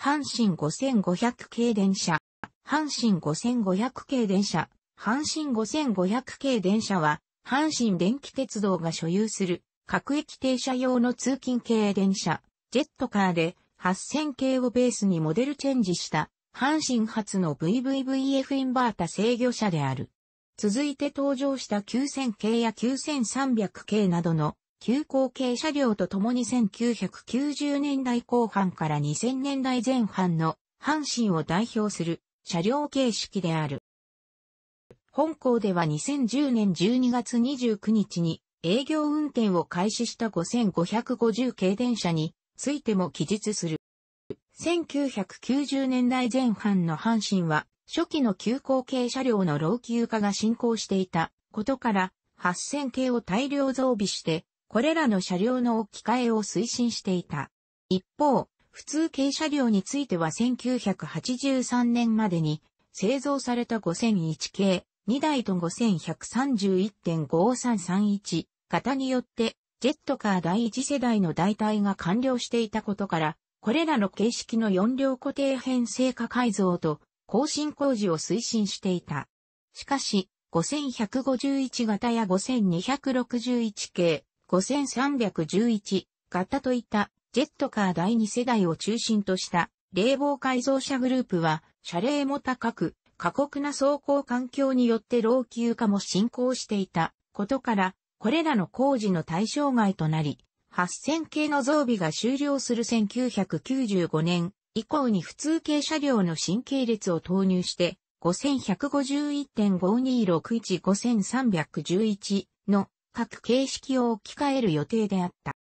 阪神5500系電車。阪神5500系電車。阪神5500系電車は、阪神電気鉄道が所有する各駅停車用の通勤系電車、ジェットカーで8000系をベースにモデルチェンジした阪神発の VVVF インバータ制御車である。続いて登場した9000系や9300系などの急行系車両とともに1990年代後半から2000年代前半の阪神を代表する車両形式である。本校では2010年12月29日に営業運転を開始した5550系電車についても記述する。1990年代前半の阪神は初期の急行系車両の老朽化が進行していたことから8000系を大量増備してこれらの車両の置き換えを推進していた。一方、普通軽車両については1983年までに製造された5001系2台と5131.5331型によってジェットカー第一世代の代替が完了していたことから、これらの形式の4両固定編成化改造と更新工事を推進していた。しかし、5151型や5261系、5311型といったジェットカー第2世代を中心とした冷房改造車グループは車齢も高く過酷な走行環境によって老朽化も進行していたことからこれらの工事の対象外となり8000系の増備が終了する1995年以降に普通系車両の新系列を投入して5151.52615,311の各形式を置き換える予定であった。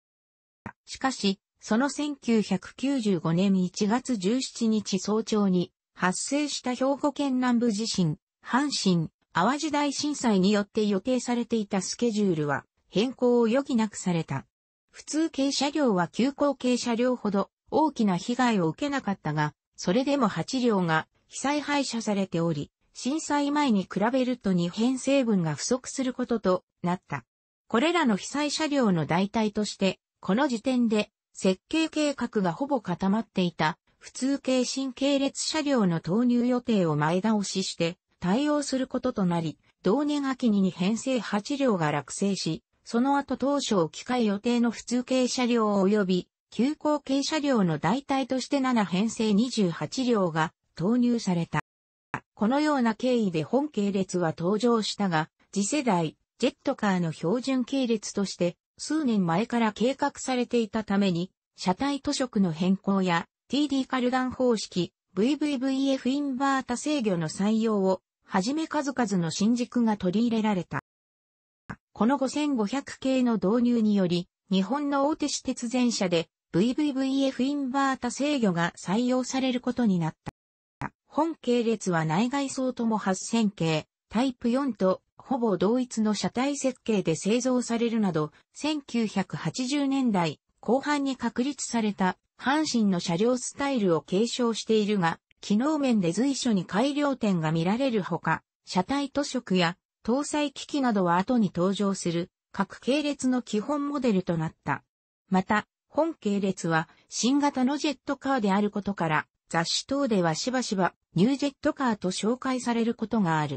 しかし、その1995年1月17日早朝に発生した兵庫県南部地震、阪神、淡路大震災によって予定されていたスケジュールは変更を余儀なくされた。普通軽車両は急行軽車両ほど大きな被害を受けなかったが、それでも8両が被災廃車されており、震災前に比べると2編成分が不足することとなった。これらの被災車両の代替として、この時点で設計計画がほぼ固まっていた普通系新系列車両の投入予定を前倒しして対応することとなり、同年秋に編成8両が落成し、その後当初置き換え予定の普通系車両及び急行系車両の代替として7編成28両が投入された。このような経緯で本系列は登場したが、次世代、ジェットカーの標準系列として数年前から計画されていたために、車体塗色の変更や TD カルダン方式、VVVF インバータ制御の採用を、はじめ数々の新軸が取り入れられた。この5500系の導入により、日本の大手私鉄全社で VVVF インバータ制御が採用されることになった。本系列は内外装とも8000系、タイプ4とほぼ同一の車体設計で製造されるなど、1980年代後半に確立された阪神の車両スタイルを継承しているが、機能面で随所に改良点が見られるほか、車体塗色や搭載機器などは後に登場する各系列の基本モデルとなった。また、本系列は新型のジェットカーであることから、雑誌等ではしばしばニュージェットカーと紹介されることがある。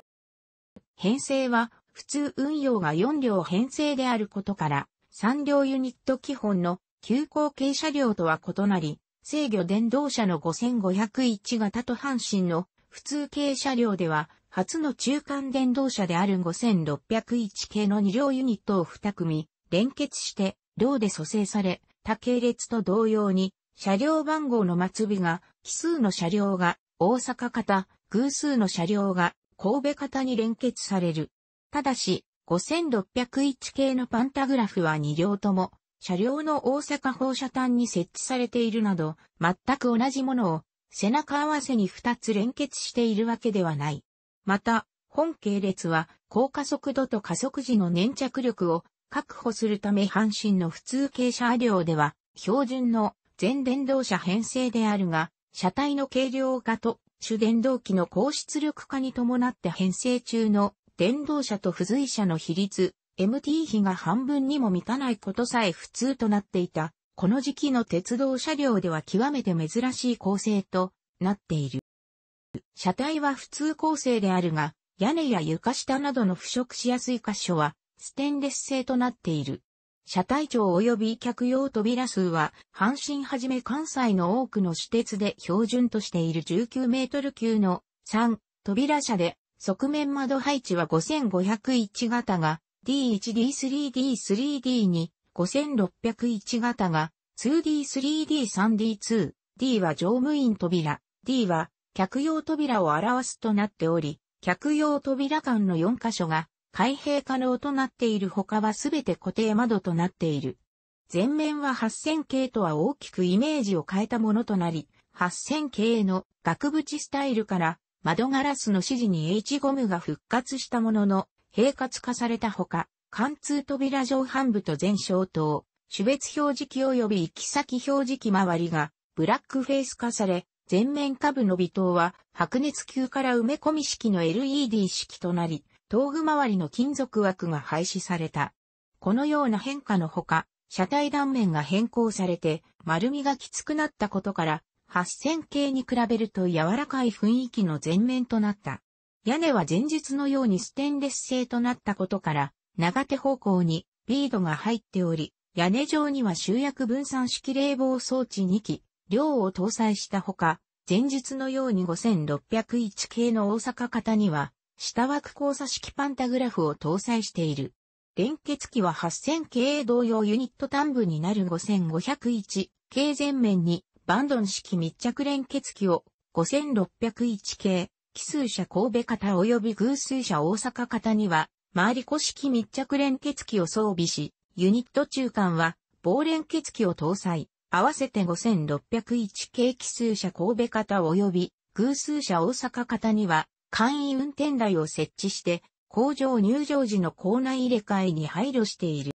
編成は普通運用が4両編成であることから、3両ユニット基本の急行軽車両とは異なり、制御電動車の5501型と阪神の普通軽車両では、初の中間電動車である5601系の2両ユニットを2組、連結して、両で蘇生され、他系列と同様に、車両番号の末尾が、奇数の車両が、大阪型、偶数の車両が、神戸型に連結される。ただし、5601系のパンタグラフは2両とも、車両の大阪放射端に設置されているなど、全く同じものを背中合わせに2つ連結しているわけではない。また、本系列は高加速度と加速時の粘着力を確保するため阪神の普通系車両では標準の全電動車編成であるが、車体の軽量化と主電動機の高出力化に伴って編成中の電動車と付随車の比率、MT 比が半分にも満たないことさえ普通となっていた、この時期の鉄道車両では極めて珍しい構成となっている。車体は普通構成であるが、屋根や床下などの腐食しやすい箇所はステンレス製となっている。車体長及び客用扉数は、阪神はじめ関西の多くの私鉄で標準としている19メートル級の3扉車で、側面窓配置は5501型が D1D3D3D に5601型が 2D3D3D2、D は乗務員扉、D は客用扉を表すとなっており、客用扉間の4箇所が開閉可能となっている他はすべて固定窓となっている。前面は8000系とは大きくイメージを変えたものとなり、8000系の額縁スタイルから窓ガラスの指示に H ゴムが復活したものの、平滑化されたほか、貫通扉上半部と全小灯、種別表示器及び行き先表示器周りがブラックフェイス化され、前面下部の微灯は白熱球から埋め込み式の LED 式となり、頭具周りの金属枠が廃止された。このような変化のほか、車体断面が変更されて、丸みがきつくなったことから、8000系に比べると柔らかい雰囲気の前面となった。屋根は前日のようにステンレス製となったことから、長手方向にビードが入っており、屋根上には集約分散式冷房装置2機、両を搭載したほか、前日のように5601系の大阪型には、下枠交差式パンタグラフを搭載している。連結機は8000系同様ユニット端部になる5501系前面にバンドン式密着連結機を5601系、奇数車神戸型及び偶数車大阪型には、回り子式密着連結機を装備し、ユニット中間は棒連結機を搭載、合わせて5601系奇数車神戸型及び偶数車大阪型には、簡易運転台を設置して、工場入場時の校内入れ替えに配慮している。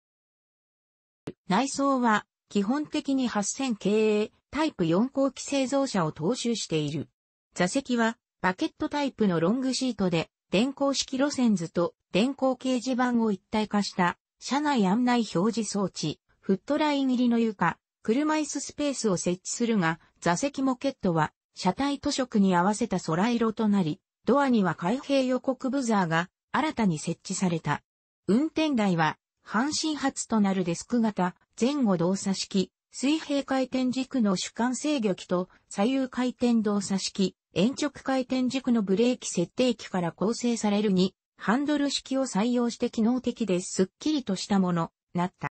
内装は、基本的に8000経営、タイプ4後期製造車を踏襲している。座席は、バケットタイプのロングシートで、電光式路線図と電光掲示板を一体化した、車内案内表示装置、フットライン入りの床、車椅子スペースを設置するが、座席モケットは、車体塗色に合わせた空色となり、ドアには開閉予告ブザーが新たに設置された。運転台は、半身発となるデスク型、前後動作式、水平回転軸の主管制御機と左右回転動作式、延直回転軸のブレーキ設定機から構成されるに、ハンドル式を採用して機能的ですっきりとしたもの、なった。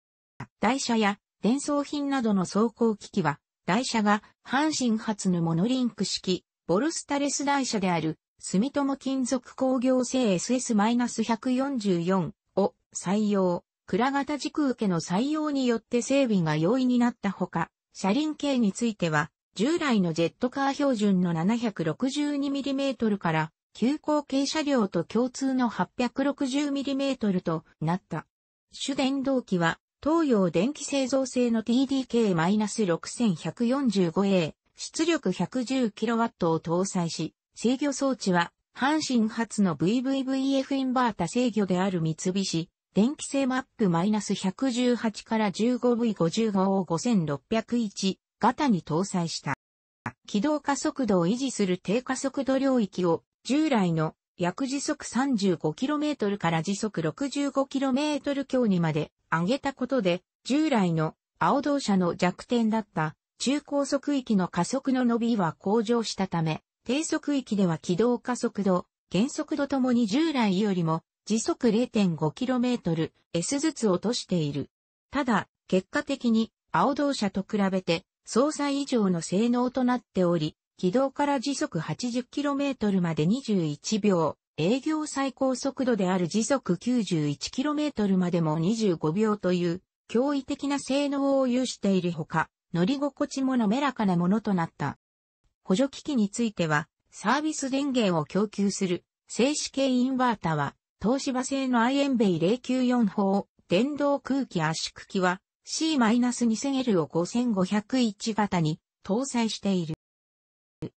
台車や電送品などの走行機器は、台車が半身発のモノリンク式、ボルスタレス台車である住友金属工業製 SS-144 を採用、倉型軸受けの採用によって整備が容易になったほか、車輪径については、従来のジェットカー標準の 762mm から急行軽車両と共通の 860mm となった。主電動機は東洋電気製造製の TDK-6145A 出力 110kW を搭載し、制御装置は、阪神発の VVVF インバータ制御である三菱、電気性マップ -118 から 15V55 を5601型に搭載した。起動加速度を維持する低加速度領域を従来の約時速 35km から時速 65km 強にまで上げたことで、従来の青動車の弱点だった中高速域の加速の伸びは向上したため、低速域では軌道加速度、減速度ともに従来よりも時速 0.5km S ずつ落としている。ただ、結果的に青銅車と比べて総裁以上の性能となっており、軌道から時速 80km まで21秒、営業最高速度である時速 91km までも25秒という驚異的な性能を有しているほか、乗り心地も滑らかなものとなった。補助機器については、サービス電源を供給する静止系インバータは、東芝製のアイエンベイ094法、電動空気圧縮機は C-2000L を5501型に搭載している。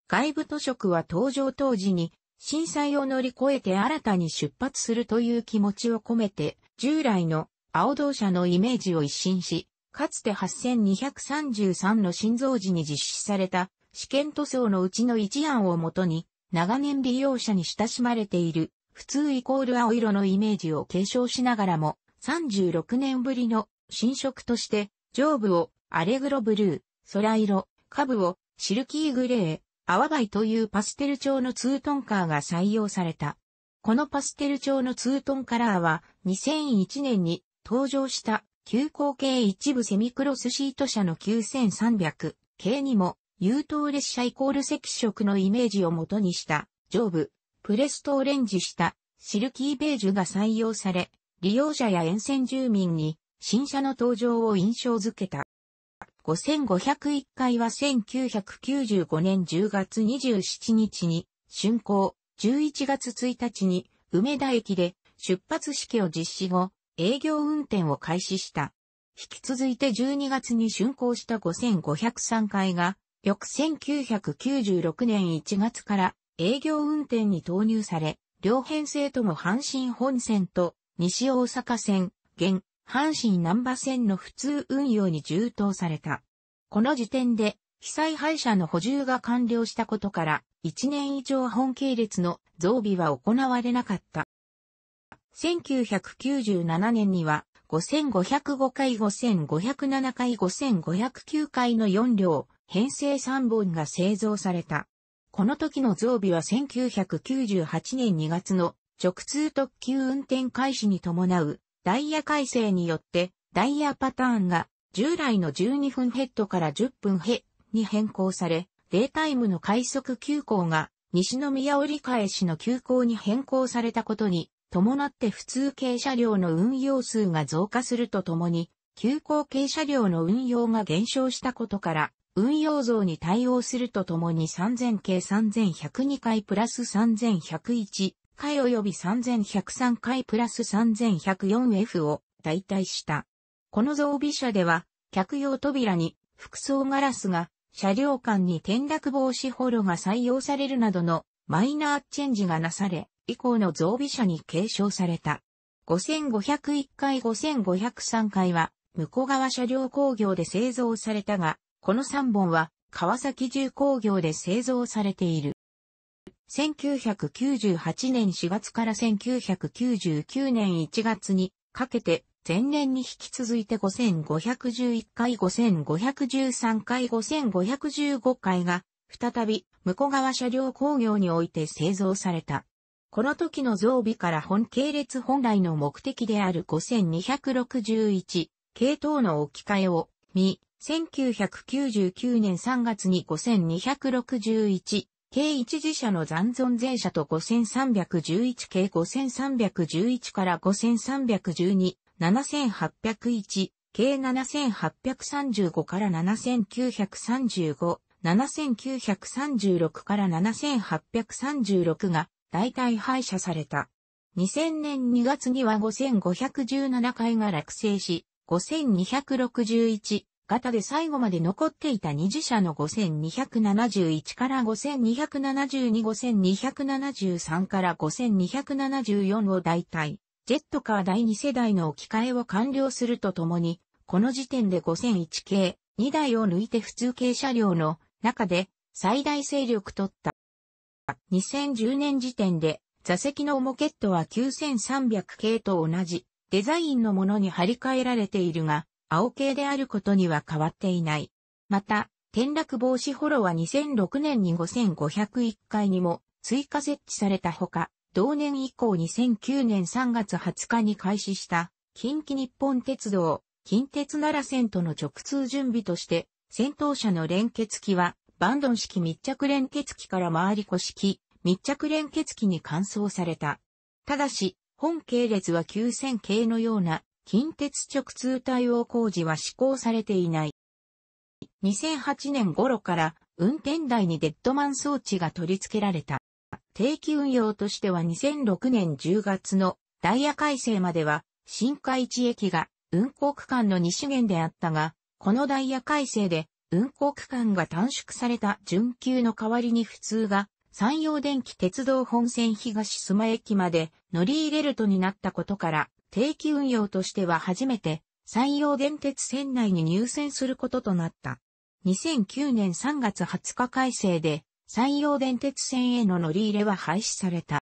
外部図食は登場当時に震災を乗り越えて新たに出発するという気持ちを込めて従来の青銅車のイメージを一新し、かつて8233の心臓時に実施された試験塗装のうちの一案をもとに、長年利用者に親しまれている、普通イコール青色のイメージを継承しながらも、36年ぶりの新色として、上部をアレグロブルー、空色、下部をシルキーグレー、泡貝というパステル調のツートンカーが採用された。このパステル調のツートンカラーは2001年に登場した急行系一部セミクロスシート車の9300系にも優等列車イコール赤色のイメージを元にした上部、プレストオレンジしたシルキーベージュが採用され、利用者や沿線住民に新車の登場を印象づけた。5501回は1995年10月27日に、竣工、11月1日に梅田駅で出発式を実施後、営業運転を開始した。引き続いて12月に竣工した5503回が翌1996年1月から営業運転に投入され、両編成とも阪神本線と西大阪線、現、阪神南波線の普通運用に充当された。この時点で、被災廃車の補充が完了したことから、1年以上本系列の増備は行われなかった。1997年には、5505回5507回5509回の4両、編成3本が製造された。この時の増備は1998年2月の直通特急運転開始に伴うダイヤ改正によってダイヤパターンが従来の12分ヘッドから10分ヘに変更され、データイムの快速急行が西宮折り返しの急行に変更されたことに伴って普通軽車両の運用数が増加するとともに、急行軽車両の運用が減少したことから、運用像に対応するとともに3000系3102回プラス3101回及び3103回プラス 3104F を代替した。この増備車では、客用扉に複装ガラスが、車両間に転落防止ホロが採用されるなどのマイナーチェンジがなされ、以降の増備車に継承された。5501回5503回は、向こう側車両工業で製造されたが、この3本は川崎重工業で製造されている。1998年4月から1999年1月にかけて前年に引き続いて5511回5513回5515回が再び向川車両工業において製造された。この時の増備から本系列本来の目的である5261系統の置き換えを見、1999年3月に5261計一次社の残存税社と5311計5311から5312、7801、計7835から7935、7936から7836が大体廃車された。2000年2月には5517回が落成し、5261、型で最後まで残っていた二次車の5271から5272、5273から5274を代替、ジェットカー第2世代の置き換えを完了するとともに、この時点で5001系、2台を抜いて普通系車両の中で最大勢力取った。2010年時点で座席のモケットは9300系と同じデザインのものに張り替えられているが、青系であることには変わっていない。また、転落防止ホロは2006年に5501回にも追加設置されたほか、同年以降2009年3月20日に開始した近畿日本鉄道、近鉄奈良線との直通準備として、先頭車の連結機はバンドン式密着連結機から回り子式密着連結機に換装された。ただし、本系列は9000系のような近鉄直通対応工事は施行されていない。2008年頃から運転台にデッドマン装置が取り付けられた。定期運用としては2006年10月のダイヤ改正までは新海地駅が運行区間の西限であったが、このダイヤ改正で運行区間が短縮された準急の代わりに普通が山陽電気鉄道本線東須磨駅まで乗り入れるとになったことから、定期運用としては初めて、山陽電鉄線内に入線することとなった。2009年3月20日改正で、山陽電鉄線への乗り入れは廃止された。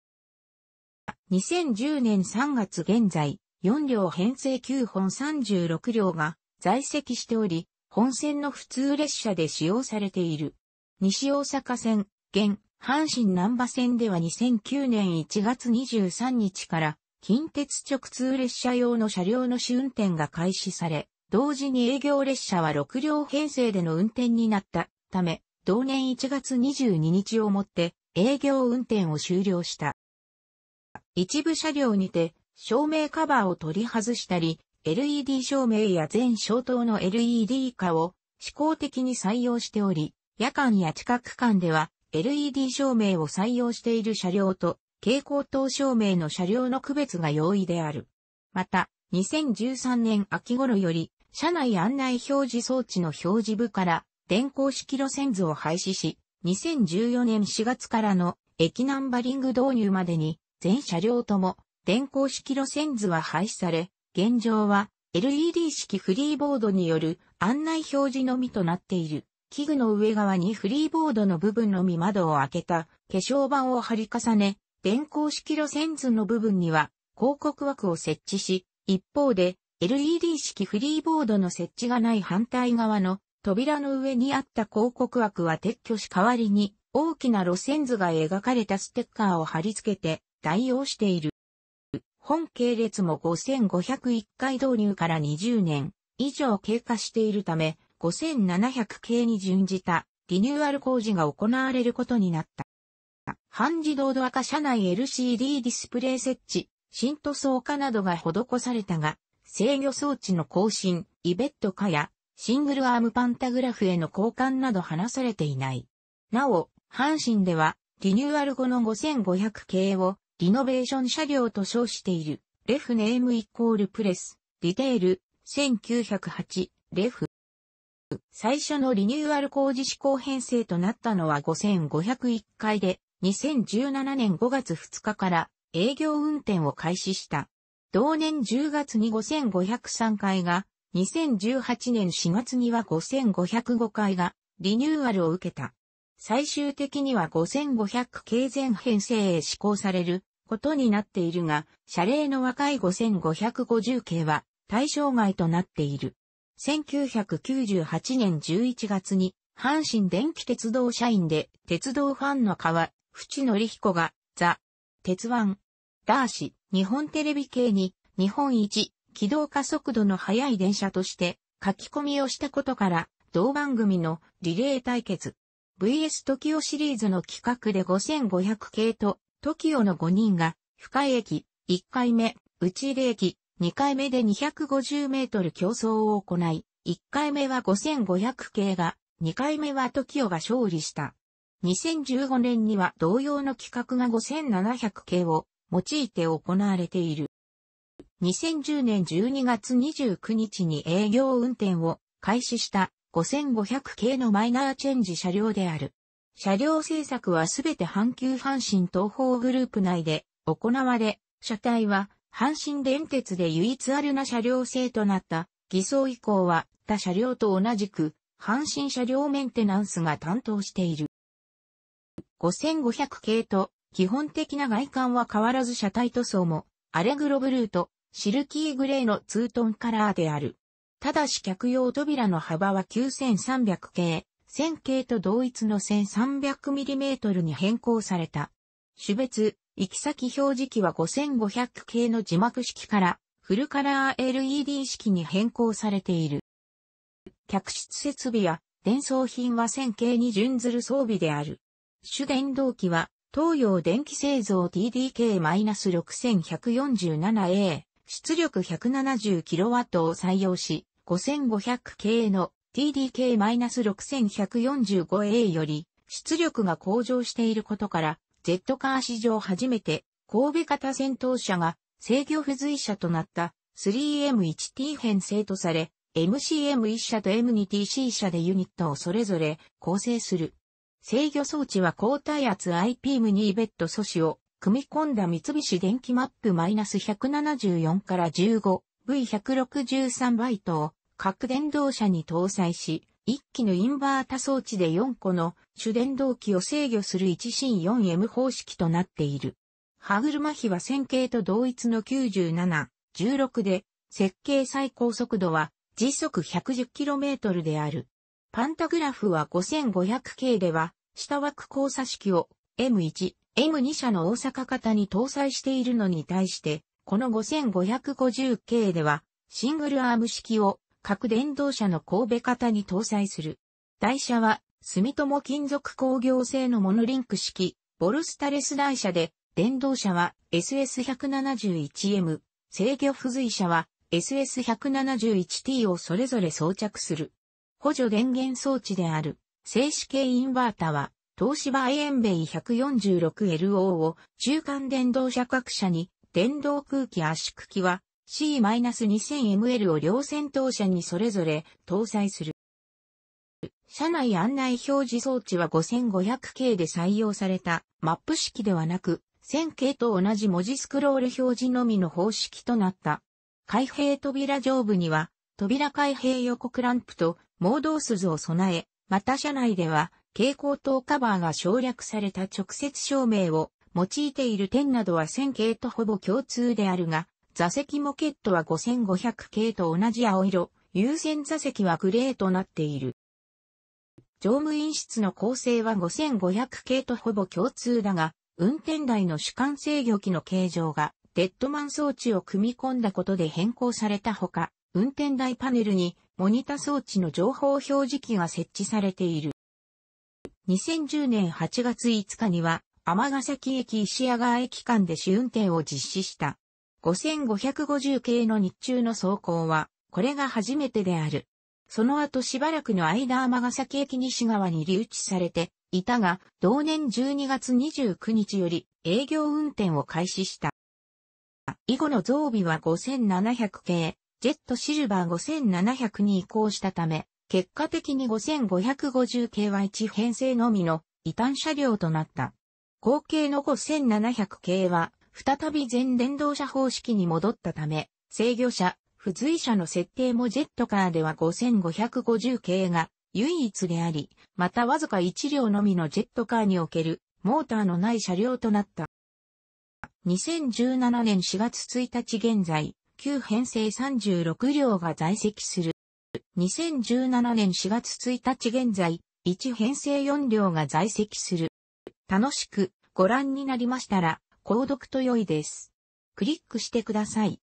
2010年3月現在、4両編成9本36両が在籍しており、本線の普通列車で使用されている。西大阪線、現、阪神南波線では2009年1月23日から近鉄直通列車用の車両の試運転が開始され、同時に営業列車は6両編成での運転になったため、同年1月22日をもって営業運転を終了した。一部車両にて照明カバーを取り外したり、LED 照明や全消灯の LED 化を試行的に採用しており、夜間や近く間では LED 照明を採用している車両と蛍光灯照明の車両の区別が容易である。また、2013年秋頃より、車内案内表示装置の表示部から、電光式路線図を廃止し、2014年4月からの駅ナンバリング導入までに、全車両とも、電光式路線図は廃止され、現状は LED 式フリーボードによる案内表示のみとなっている。器具の上側にフリーボードの部分のみ窓を開けた化粧板を貼り重ね、電光式路線図の部分には広告枠を設置し、一方で LED 式フリーボードの設置がない反対側の扉の上にあった広告枠は撤去し代わりに大きな路線図が描かれたステッカーを貼り付けて代用している。本系列も5501回導入から20年以上経過しているため5700系に準じたリニューアル工事が行われることになった。。半自動ドア化車内 LCD ディスプレイ設置、新塗装化などが施されたが、制御装置の更新、イベット化や、シングルアームパンタグラフへの交換など話されていない。なお、阪神では、リニューアル後の5500系を、リノベーション車両と称している、レフネームイコールプレス、ディテール、1908、レフ。最初のリニューアル工事施行編成となったのは5501回で、2017年5月2日から営業運転を開始した。同年10月に5503回が、2018年4月には5505回がリニューアルを受けた。最終的には5500系全編成へ施行されることになっているが、謝礼の若い5550系は対象外となっている。1998年11月に阪神電気鉄道社員で鉄道ファンの川淵則彦が、ザ、鉄腕、ダーシ、日本テレビ系に、日本一、軌道加速度の速い電車として、書き込みをしたことから、同番組のリレー対決。VS TOKIO シリーズの企画で5500系と TOKIO の5人が、深い駅、1回目、内入駅、2回目で250メートル競争を行い、1回目は5500系が、2回目は TOKIO が勝利した。2015年には同様の規格が5700系を用いて行われている。2010年12月29日に営業運転を開始した5500系のマイナーチェンジ車両である。車両製作はすべて阪急阪神東方グループ内で行われ、車体は阪神電鉄で唯一あるな車両製となった偽装以降は他車両と同じく阪神車両メンテナンスが担当している。5500系と、基本的な外観は変わらず車体塗装も、アレグロブルーと、シルキーグレーのツートンカラーである。ただし客用扉の幅は9300系、1000系と同一の 1300mm に変更された。種別、行き先表示器は5500系の字幕式から、フルカラー LED 式に変更されている。客室設備や伝送品は1000系に準ずる装備である。主電動機は、東洋電気製造 TDK-6147A、出力 170kW を採用し、5500系の TDK-6145A より出力が向上していることから、Z カー史上初めて神戸型戦闘車が制御不随車となった 3M1T 編成とされ、MCM1 車と M2TC 車でユニットをそれぞれ構成する。制御装置は高耐圧 IPM ニーベット素子を組み込んだ三菱電機マップ -174 から 15V163 バイトを各電動車に搭載し、1機のインバータ装置で4個の主電動機を制御する 1C4M 方式となっている。歯車比は線形と同一の97、16で、設計最高速度は時速 110km である。パンタグラフは 5500K では、下枠交差式を M1、M2 社の大阪型に搭載しているのに対して、この 5550K では、シングルアーム式を各電動車の神戸型に搭載する。台車は、住友金属工業製のモノリンク式、ボルスタレス台車で、電動車は SS171M、制御付随車は SS171T をそれぞれ装着する。補助電源装置である静止系インバータは東芝エンベイ 146LO を中間電動車各社に電動空気圧縮機は C-2000ml を両先頭車にそれぞれ搭載する。車内案内表示装置は 5500K で採用されたマップ式ではなく、1000K と同じ文字スクロール表示のみの方式となった。開閉扉上部には扉開閉横クランプと盲導鈴を備え、また車内では蛍光灯カバーが省略された直接照明を用いている点などは1000系とほぼ共通であるが、座席モケットは5500系と同じ青色、優先座席はグレーとなっている。乗務員室の構成は5500系とほぼ共通だが、運転台の主観制御機の形状がデッドマン装置を組み込んだことで変更されたほか、運転台パネルにモニタ装置の情報表示器が設置されている。2010年8月5日には、ヶ崎駅石屋川駅間で試運転を実施した。5550系の日中の走行は、これが初めてである。その後しばらくの間ヶ崎駅西側に留置されていたが、同年12月29日より営業運転を開始した。以後の増備は5700系、ジェットシルバー5700に移行したため、結果的に 5550KY1 編成のみの異端車両となった。合計の5700系は、再び全電動車方式に戻ったため、制御車、付随車の設定もジェットカーでは5550系が唯一であり、またわずか1両のみのジェットカーにおけるモーターのない車両となった。2017年4月1日現在、9編成36両が在籍する。2017年4月1日現在、1編成4両が在籍する。楽しくご覧になりましたら、購読と良いです。クリックしてください。